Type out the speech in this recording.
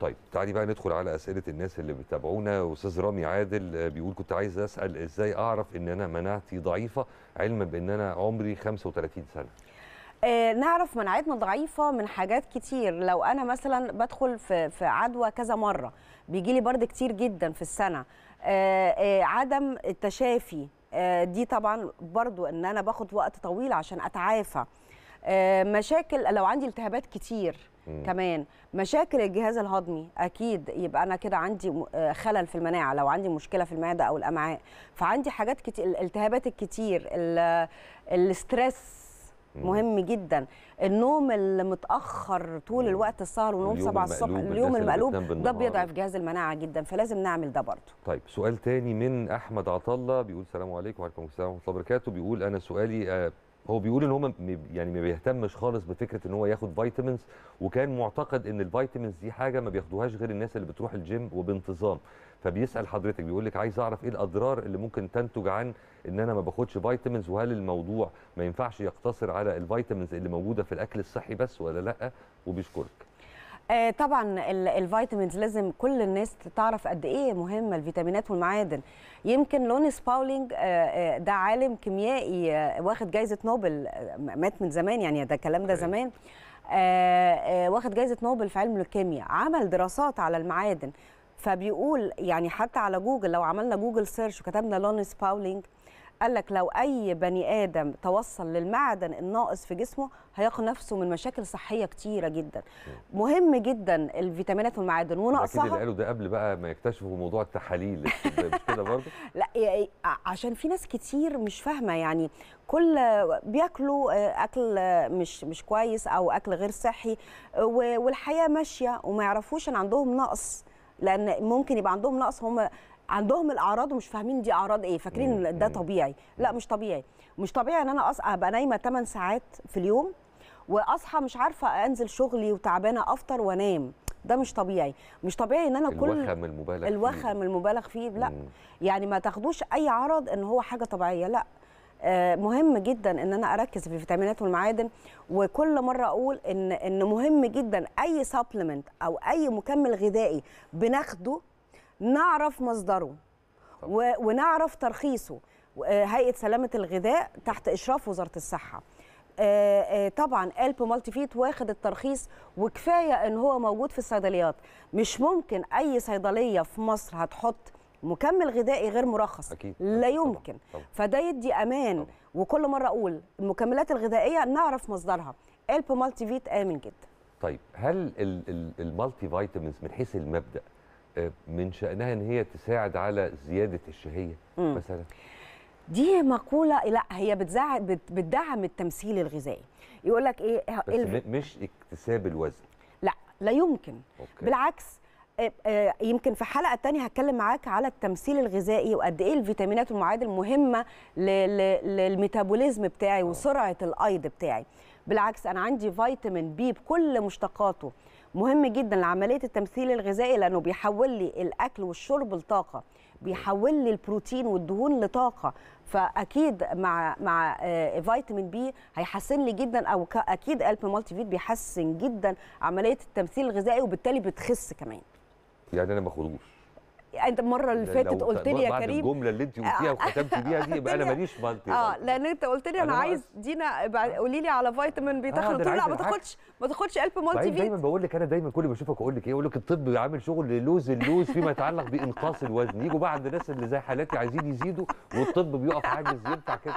طيب تعالي بقى ندخل على اسئله الناس اللي بيتابعونا استاذ رامي عادل بيقول كنت عايز اسال ازاي اعرف ان انا مناعتي ضعيفه علما بان انا عمري 35 سنه آه، نعرف مناعتنا ضعيفه من حاجات كتير لو انا مثلا بدخل في في عدوى كذا مره بيجي لي برد كتير جدا في السنه آه، آه، عدم التشافي دي طبعا برضو ان انا باخد وقت طويل عشان اتعافى آه، مشاكل لو عندي التهابات كتير مم. كمان مشاكل الجهاز الهضمي اكيد يبقى انا كده عندي آه، خلل في المناعه لو عندي مشكله في المعده او الامعاء فعندي حاجات كتير الالتهابات الكتير الاسترس مهم جدا النوم المتاخر طول الوقت السهر والنوم 7 الصبح اليوم المقلوب ده بيضعف جهاز المناعه جدا فلازم نعمل ده برضه طيب سؤال تاني من احمد عطله بيقول السلام عليكم وعليكم السلام ورحمه الله وبركاته بيقول انا سؤالي آه، هو بيقول ان هو يعني ما بيهتمش خالص بفكره ان هو ياخد فيتامينز وكان معتقد ان الفيتامينز دي حاجه ما بياخدوهاش غير الناس اللي بتروح الجيم وبانتظام فبيسال حضرتك بيقول لك عايز اعرف ايه الاضرار اللي ممكن تنتج عن ان انا ما باخدش فيتامينز وهل الموضوع ما ينفعش يقتصر على الفيتامينز اللي موجوده في الاكل الصحي بس ولا لا وبيشكرك آه طبعا الفيتامينز لازم كل الناس تعرف قد ايه مهمه الفيتامينات والمعادن يمكن لونيس باولينج آه،, آه ده عالم كيميائي آه واخد جائزه نوبل آه، مات من زمان يعني ده الكلام ده زمان آه، واخد جائزه نوبل في علم الكيمياء عمل دراسات على المعادن فبيقول يعني حتى على جوجل لو عملنا جوجل سيرش وكتبنا لونيس باولينج قال لك لو اي بني ادم توصل للمعدن الناقص في جسمه هيقي نفسه من مشاكل صحيه كتيره جدا مهم جدا الفيتامينات والمعادن ونقصها اكيد قالوا ده قبل بقى ما يكتشفوا موضوع التحاليل مش كده برضه لا عشان في ناس كتير مش فاهمه يعني كل بياكلوا آه، اكل مش مش كويس او اكل غير صحي آه، والحياه ماشيه وما يعرفوش ان عندهم نقص لان ممكن يبقى عندهم نقص هم عندهم الاعراض ومش فاهمين دي اعراض ايه فاكرين ده طبيعي لا مش طبيعي مش طبيعي ان انا ابقى نايمه 8 ساعات في اليوم واصحى مش عارفه انزل شغلي وتعبانه افطر وانام ده مش طبيعي مش طبيعي ان انا كل الوخم المبالغ فيه الوخم المبالغ فيه لا مم. يعني ما تاخدوش اي عرض ان هو حاجه طبيعيه لا آه، مهم جدا ان انا اركز في الفيتامينات والمعادن وكل مره اقول ان ان مهم جدا اي سبلمنت او اي مكمل غذائي بناخده نعرف مصدره ونعرف ترخيصه آه، هيئه سلامه الغذاء تحت اشراف وزاره الصحه آه، آه، طبعا الب مالتي فيت واخد الترخيص وكفايه ان هو موجود في الصيدليات مش ممكن اي صيدليه في مصر هتحط مكمل غذائي غير مرخص أكيد. لا يمكن طبعا. طبعا. فده يدي امان طبعا. وكل مره اقول المكملات الغذائيه نعرف مصدرها الب مالتي فيت امن جدا طيب هل المالتي فيتامينز من حيث المبدا آه، من شأنها أن هي تساعد على زيادة الشهية مم. مثلا دي مقولة لا هي بتدعم التمثيل الغذائي يقول لك إيه بس مش اكتساب الوزن لا لا يمكن أوكي. بالعكس آه، آه، يمكن في حلقه تانية هتكلم معاك على التمثيل الغذائي وقد ايه الفيتامينات والمعادن مهمه للميتابوليزم بتاعي وسرعه الايض بتاعي بالعكس انا عندي فيتامين بي بكل مشتقاته مهم جدا لعمليه التمثيل الغذائي لانه بيحول لي الاكل والشرب لطاقه بيحول لي البروتين والدهون لطاقه فاكيد مع مع آه، فيتامين بي هيحسن لي جدا او اكيد قلب مالتي فيت بيحسن جدا عمليه التمثيل الغذائي وبالتالي بتخس كمان يعني انا ما باخدوش يعني انت المره اللي فاتت قلت لي يا كريم الجمله اللي انت آه، قلتيها وختمتي بيها دي يبقى انا ماليش مالتي اه لان انت قلت لي انا عايز دينا قولي لي على فيتامين بيتاخد آه طول لا ما تاخدش ما تاخدش الف مالتي فيت دايما بقول لك انا دايما كل ما اشوفك اقول لك ايه اقول لك الطب عامل شغل لوز اللوز فيما يتعلق بانقاص الوزن يجوا بقى عند الناس اللي زي حالاتي عايزين يزيدوا والطب بيقف عاجز ينفع كده